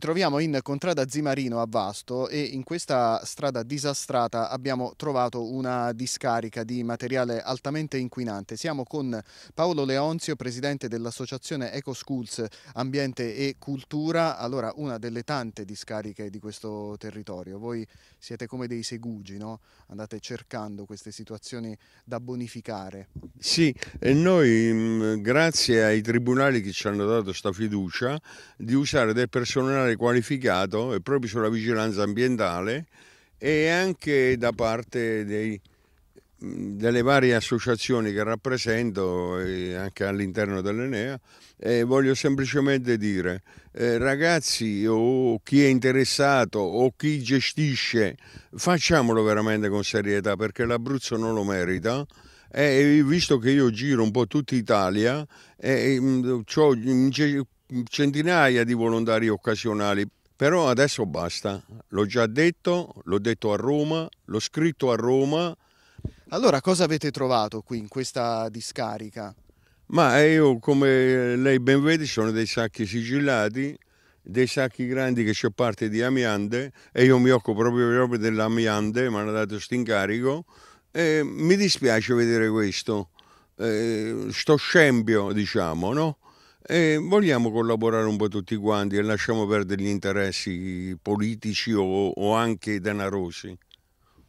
Ci troviamo in contrada Zimarino a Vasto e in questa strada disastrata abbiamo trovato una discarica di materiale altamente inquinante. Siamo con Paolo Leonzio, presidente dell'associazione Eco Schools Ambiente e Cultura, allora una delle tante discariche di questo territorio. Voi siete come dei segugi, no? andate cercando queste situazioni da bonificare. Sì, e noi mm, grazie ai tribunali che ci hanno dato questa fiducia di usare del personale professionale qualificato proprio sulla vigilanza ambientale e anche da parte dei, delle varie associazioni che rappresento eh, anche all'interno dell'Enea eh, voglio semplicemente dire eh, ragazzi o chi è interessato o chi gestisce facciamolo veramente con serietà perché l'Abruzzo non lo merita e visto che io giro un po' tutta Italia eh, centinaia di volontari occasionali, però adesso basta, l'ho già detto, l'ho detto a Roma, l'ho scritto a Roma. Allora cosa avete trovato qui in questa discarica? Ma io come lei ben vede sono dei sacchi sigillati, dei sacchi grandi che c'è parte di amiande e io mi occupo proprio, proprio dell'amiande, mi hanno dato questo incarico e mi dispiace vedere questo, eh, sto scempio diciamo, no? E vogliamo collaborare un po' tutti quanti e lasciamo perdere gli interessi politici o, o anche danarosi.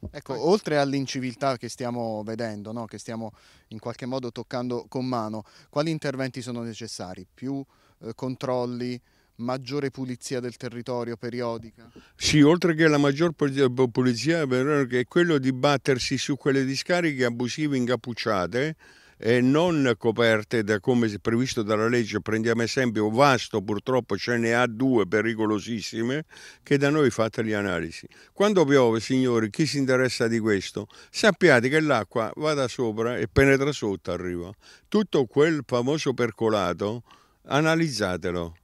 Ecco, oltre all'inciviltà che stiamo vedendo, no? che stiamo in qualche modo toccando con mano, quali interventi sono necessari? Più eh, controlli, maggiore pulizia del territorio periodica? Sì, oltre che la maggior pulizia, è quello di battersi su quelle discariche abusive incappucciate, eh, non coperte da come previsto dalla legge, prendiamo esempio Vasto purtroppo ce ne ha due pericolosissime che da noi fate le analisi. Quando piove signori, chi si interessa di questo? Sappiate che l'acqua va da sopra e penetra sotto arriva. Tutto quel famoso percolato analizzatelo.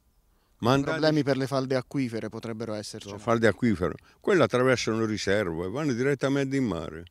Mandati... Problemi per le falde acquifere potrebbero esserci. Falde acquifere, quelle attraversano riserve, vanno direttamente in mare.